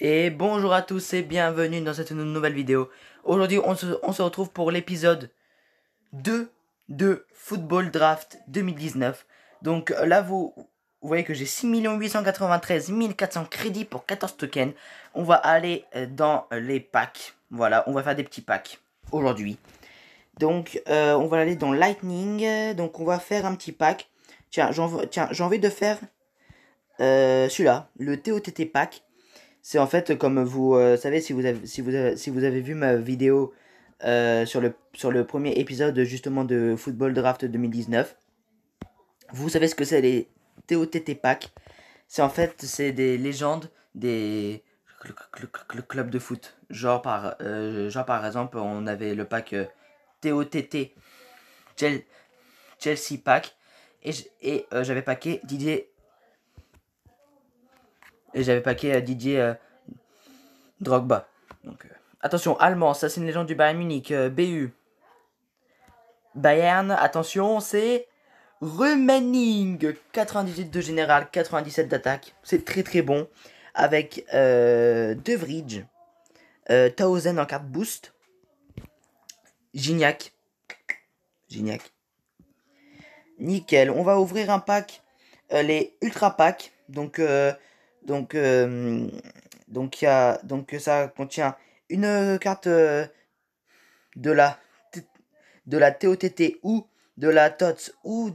Et bonjour à tous et bienvenue dans cette nouvelle vidéo. Aujourd'hui, on se, retrouve pour l'épisode 2 de Football Draft 2019. Donc euh, là, vous, voyez que j'ai 6 893 400 crédits pour 14 tokens. On va aller euh, dans les packs. Voilà, on va faire des petits packs aujourd'hui. Donc, euh, on va aller dans Lightning. Donc, on va faire un petit pack. Tiens, j'ai envie de faire celui-là, le TOTT pack. C'est en fait comme euh, vous savez si vous avez si vous si vous avez vu ma vidéo euh, sur le sur le premier épisode justement de Football Draft 2019. Vous savez ce que c'est les TOTT Pack C'est en fait c'est des légendes des clubs de foot. Genre par euh, genre par exemple on avait le pack TOTT Chelsea Pack et, et j'avais packé Didier et j'avais paqué euh, Didier euh, Drogba. Donc, euh, attention, Allemand, ça c'est une légende du Bayern Munich. BU. Bayern, attention, c'est Remanning. 98 de général, 97 d'attaque. C'est très très bon. Avec euh, De en carte boost, Gignac. Gignac. Nickel. On va ouvrir un pack, les Ultra Packs. Donc donc, euh, donc, y a, donc ça contient une carte euh, de, la, de la TOTT ou de la TOTS ou,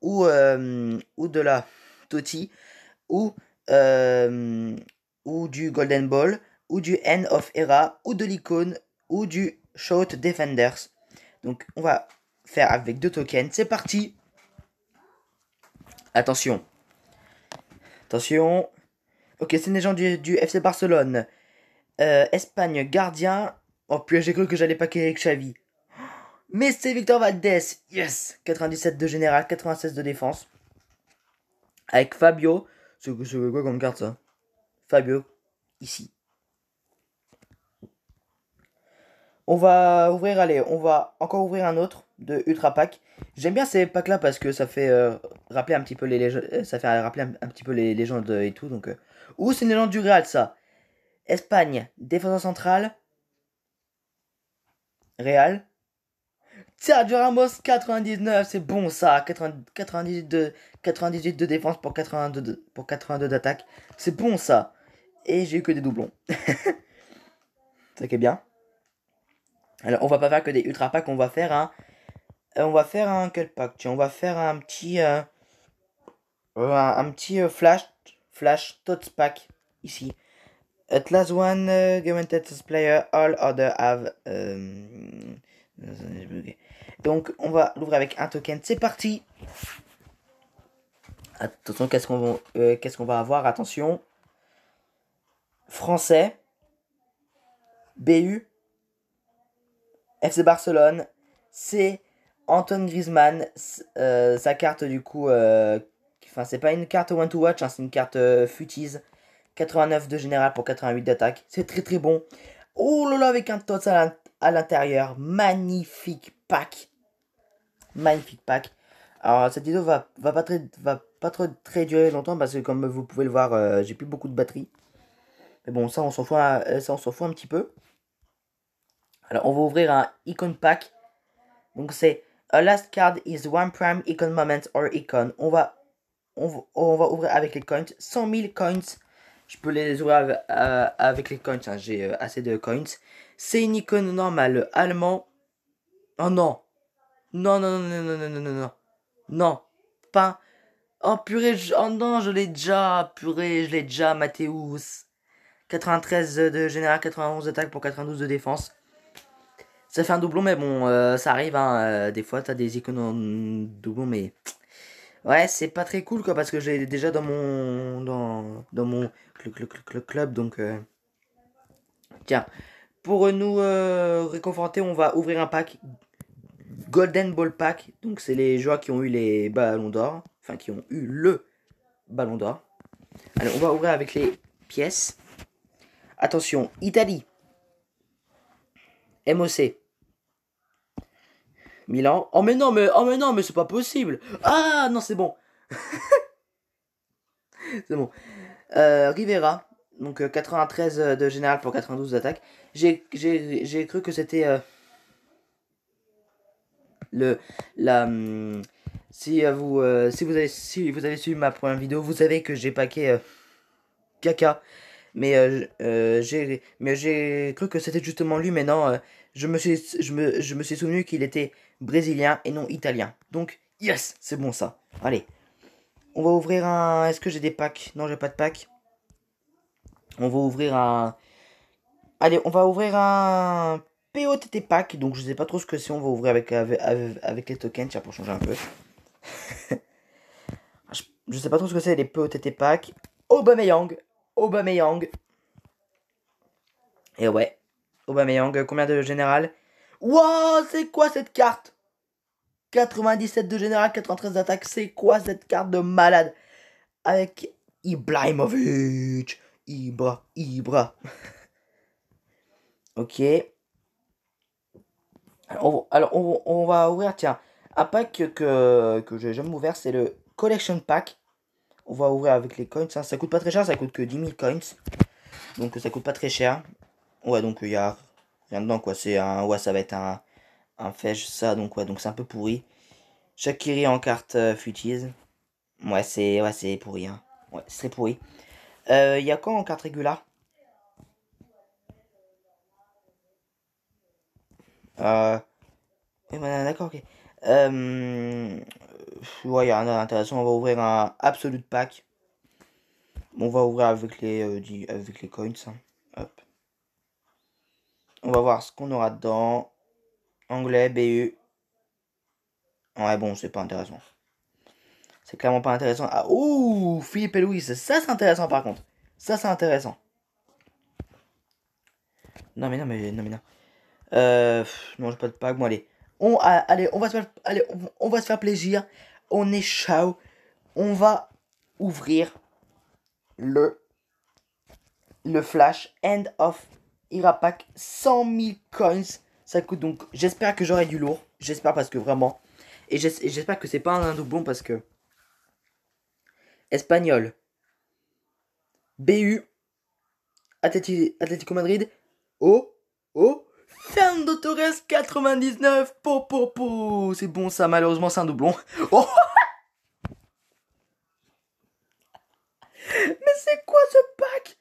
ou, euh, ou de la TOTI ou, ou du Golden Ball ou du End of Era ou de l'icône ou du Shout Defenders. Donc on va faire avec deux tokens. C'est parti Attention Attention Ok, c'est une gens du, FC Barcelone. Euh, Espagne, gardien. Oh, puis j'ai cru que j'allais pas avec Xavi. Mais c'est Victor Valdés. Yes 97 de général, 96 de défense. Avec Fabio. C'est quoi comme carte ça Fabio, ici. On va ouvrir, allez, on va encore ouvrir un autre de Ultra Pack. J'aime bien ces packs là parce que ça fait euh, rappeler un petit peu les légendes, euh, ça fait rappeler un, petit peu les légendes et tout, donc où c'est une légende du Real ça. Espagne, défenseur central. Real. Sergio Ramos, 99, c'est bon ça. 98, de, de défense pour 82, pour 82 d'attaque. C'est bon ça. Et j'ai eu que des doublons. ça qui est bien. Alors, on va pas faire que des ultra packs, on va faire un. Euh, on va faire un quel pack On va faire un petit. Euh, un, petit euh, flash Flash, Tots Pack, ici. At last one, uh, Guaranteed Player, all other have... Euh, Donc, on va l'ouvrir avec un token. C'est parti Attention, qu'est-ce qu'on euh, Qu'est-ce qu'on va avoir Attention. Français. BU. FC Barcelone. C. Antoine Griezmann. Euh, sa carte, du coup, Enfin, c'est pas une carte one to watch, hein, c'est une carte euh, futise. 89 de général pour 88 d'attaque. C'est très très bon. Oh là là, avec un tot à l'intérieur. Magnifique pack. Magnifique pack. Alors, cette vidéo va, va pas très, va pas très durer longtemps parce que, comme vous pouvez le voir, euh, j'ai plus beaucoup de batterie. Mais bon, ça, on s'en fout, euh, ça, on s'en fout un petit peu. Alors, on va ouvrir un icon pack. Donc, c'est A last card is one prime icon moment or icon. On va on, va ouvrir avec les coins. 100 000 coins. Je peux les ouvrir euh, avec les coins. Hein. J'ai euh, assez de coins. C'est une icône normale allemand. Oh non. Non, non, non, non, non, non, non, non. Non. Pas. Oh purée, je... oh non, je l'ai déjà. Purée, je l'ai déjà, Mathéus. 93 de général, 91 d'attaque pour 92 de défense. Ça fait un doublon, mais bon, euh, ça arrive. Hein. des fois, t'as des icônes en doublon, mais Ouais, c'est pas très cool quoi parce que j'ai déjà dans mon dans, dans mon club donc euh, tiens pour nous euh, réconforter, on va ouvrir un pack Golden Ball Pack. Donc c'est les joueurs qui ont eu les ballons d'or, enfin qui ont eu le ballon d'or. Alors on va ouvrir avec les pièces. Attention, Italie. MOC. Milan. Oh mais non, mais oh mais mais c'est pas possible. Ah non, c'est bon. c'est bon. Euh, Rivera, donc 93 euh, euh, de général pour 92 d'attaque. J'ai cru que c'était le la hum, si vous si vous avez si vous avez suivi ma première vidéo, vous savez que j'ai paqué caca Mais j'ai mais j'ai cru que c'était justement lui mais non, je me suis je me, je me suis souvenu qu'il était brésilien et non italien. Donc, yes, c'est bon ça. Allez, on va ouvrir un... Est-ce que j'ai des packs Non, j'ai pas de packs On va ouvrir un... Allez, on va ouvrir un POTT pack. Donc, je sais pas trop ce que c'est. On va ouvrir avec, avec, les tokens. Tiens, pour changer un peu. je, sais pas trop ce que c'est les POTT pack. Aubameyang Aubameyang Et ouais. Aubameyang combien de général Wow c'est quoi cette carte 97 de général, 93 d'attaque. C'est quoi cette carte de malade Avec Ibrahimovic. Ibra, Ibra. ok. Alors, on, va ouvrir, tiens, un pack que, que j'ai jamais ouvert, c'est le Collection Pack. On va ouvrir avec les coins. ça Ça coûte pas très cher, ça coûte que 10 000 coins. Donc ça coûte pas très cher. Ouais, donc il y a rien dedans, quoi. C'est un. Ouais, ça va être un un fèche, ça, donc ouais, donc c'est un peu pourri. Shakiri en carte euh, Futile futise. Ouais, c'est ouais, c'est pourri. Hein. Ouais, c'est pourri. Il euh, ya y a quoi en carte régulière euh, bah, d'accord, ok. Ouais, il y a un intéressant. On va ouvrir un Absolute Pack. On va ouvrir avec les, avec les coins. Hein. On va voir ce qu'on aura dedans anglais, BU. E. Ouais, bon, c'est pas intéressant. C'est clairement pas intéressant. Ah, ouh, Philippe et Louise, ça c'est intéressant par contre. Ça c'est intéressant. Non mais non mais non mais non. Euh, non, je peux pas moi allez. On allez, on va se faire on, va se faire plaisir. On est ciao. On va ouvrir le le flash end of Irapak 100 000 coins ça coûte donc. J'espère que j'aurai du lourd. J'espère parce que vraiment. Et j'espère que c'est pas un doublon parce que. Espagnol. BU. Atlético Madrid. Oh Oh. Fernando Torres 99. Po, C'est bon ça, malheureusement c'est un doublon. Oh Mais c'est quoi ce pack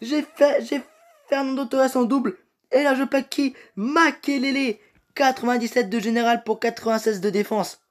J'ai fait. J'ai Fernando Torres en double. Et là, je pack qui Makelele 97 de général pour 96 de défense.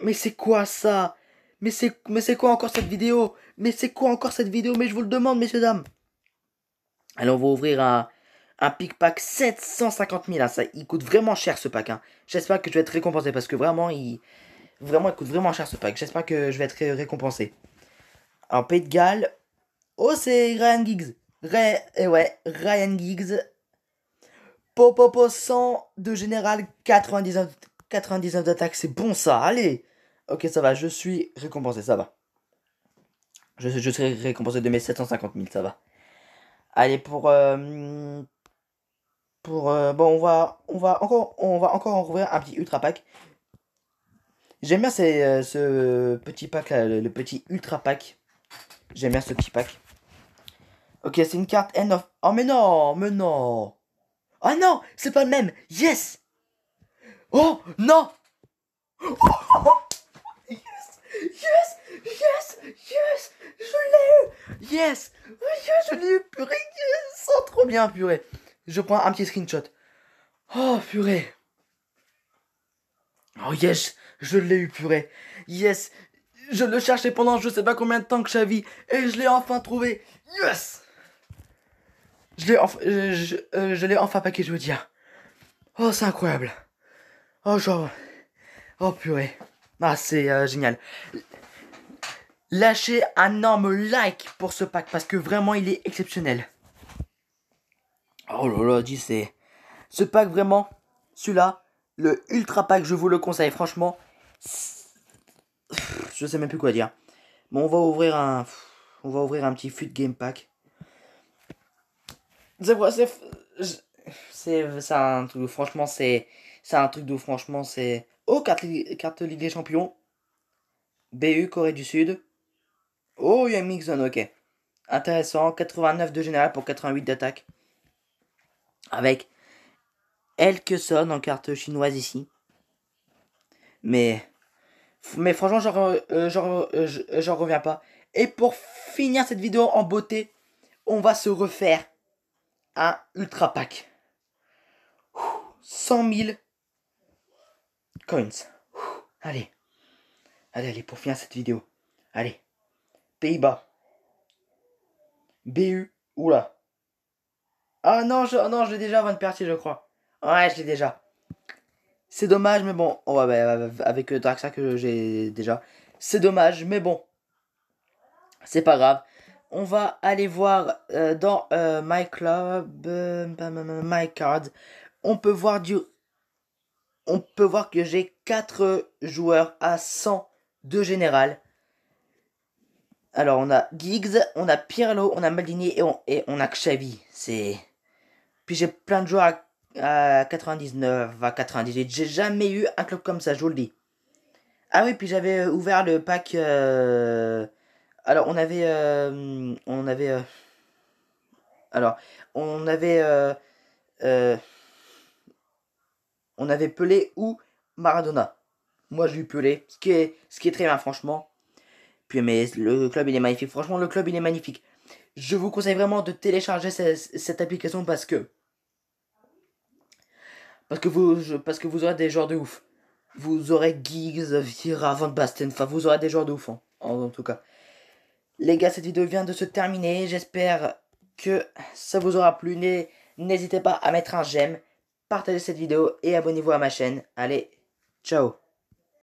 Mais c'est quoi ça Mais c'est mais c'est quoi encore cette vidéo Mais c'est quoi encore cette vidéo Mais je vous le demande, messieurs dames. Alors on va ouvrir un pick ah, pack 750 000. ça, il coûte vraiment cher ce pack. J'espère que je vais être récompensé parce que vraiment, il vraiment, coûte vraiment cher ce pack. J'espère que je vais être récompensé. En Pays de Galles. Oh, c'est Ryan Giggs. Eh ouais, Ryan Giggs. 100 de général, 99, 99 d'attaque, c'est bon ça, allez Ok, ça va, je suis récompensé, ça va. Je, je serai récompensé de mes 750 000, ça va. Allez, pour... Euh, pour... Euh, bon, on va, on, va encore, on va encore en rouvrir un petit ultra pack. J'aime bien euh, ce petit pack, là, le, petit ultra pack. J'aime bien ce petit pack. Ok, c'est une carte End of... Oh mais non, mais non Oh non, c'est pas le même. Yes. Oh non. yes, yes, yes, yes, je l'ai eu. Yes, yes, je l'ai eu, purée. Yes, oh, trop bien, purée. Je prends un petit screenshot. Oh, purée. Oh yes, je l'ai eu, purée. Yes, je le cherchais pendant je sais pas combien de temps que j'avais et je l'ai enfin trouvé. Yes. Euh, euh, je l'ai enfin, je, je veux dire. Oh, c'est incroyable. Oh, genre. Oh, purée. Ah, c'est euh, génial. Lâchez un énorme like pour ce pack parce que vraiment il est exceptionnel. Oh là là, dis c'est. Ce pack vraiment, celui-là, le ultra pack, je vous le conseille franchement. Je sais même plus quoi dire. Bon, on va ouvrir un on va ouvrir un petit fut game pack c'est un truc franchement c'est c'est un truc de franchement c'est oh carte, carte Ligue des Champions BU Corée du Sud oh mix Zone ok intéressant 89 de général pour 88 d'attaque avec Elkeson en carte chinoise ici mais mais franchement euh, euh, j'en reviens pas et pour finir cette vidéo en beauté on va se refaire ultra pack. 100 000 coins. Allez. Allez, allez, pour finir cette vidéo. Allez. Pays-Bas. BU. Oula. Ah non, je, ah non, je l'ai déjà, de partir je crois. Ouais, je l'ai déjà. C'est dommage, mais bon. Oh, bah, bah, avec Draxa que j'ai déjà. C'est dommage, mais bon. C'est pas grave on va aller voir euh, dans euh, My Club, My Card. On peut voir du, on peut voir que j'ai 4 joueurs à 100 de général. Alors on a Giggs, on a Pirlo, on a Maldini et on, a Xavi. C'est, puis j'ai plein de joueurs à, 99, à 98. J'ai jamais eu un club comme ça, je vous le dis. Ah oui, puis j'avais ouvert le pack. Euh, alors, on avait. Euh, on avait. Euh, alors, on avait. Euh, on avait Pelé ou Maradona. Moi, j'ai eu Pelé, ce qui, est, ce qui est très bien, franchement. Puis, mais le club, il est magnifique. Franchement, le club, il est magnifique. Je vous conseille vraiment de télécharger cette, application parce que. Parce que, vous, parce que vous aurez des joueurs de ouf. Vous aurez Giggs, Vira, Van Basten. Enfin, vous aurez des joueurs de ouf, hein, en tout cas. Les gars, cette vidéo vient de se terminer. J'espère que ça vous aura plu. N'hésitez pas à mettre un j'aime, partager cette vidéo et abonnez-vous à ma chaîne. Allez, ciao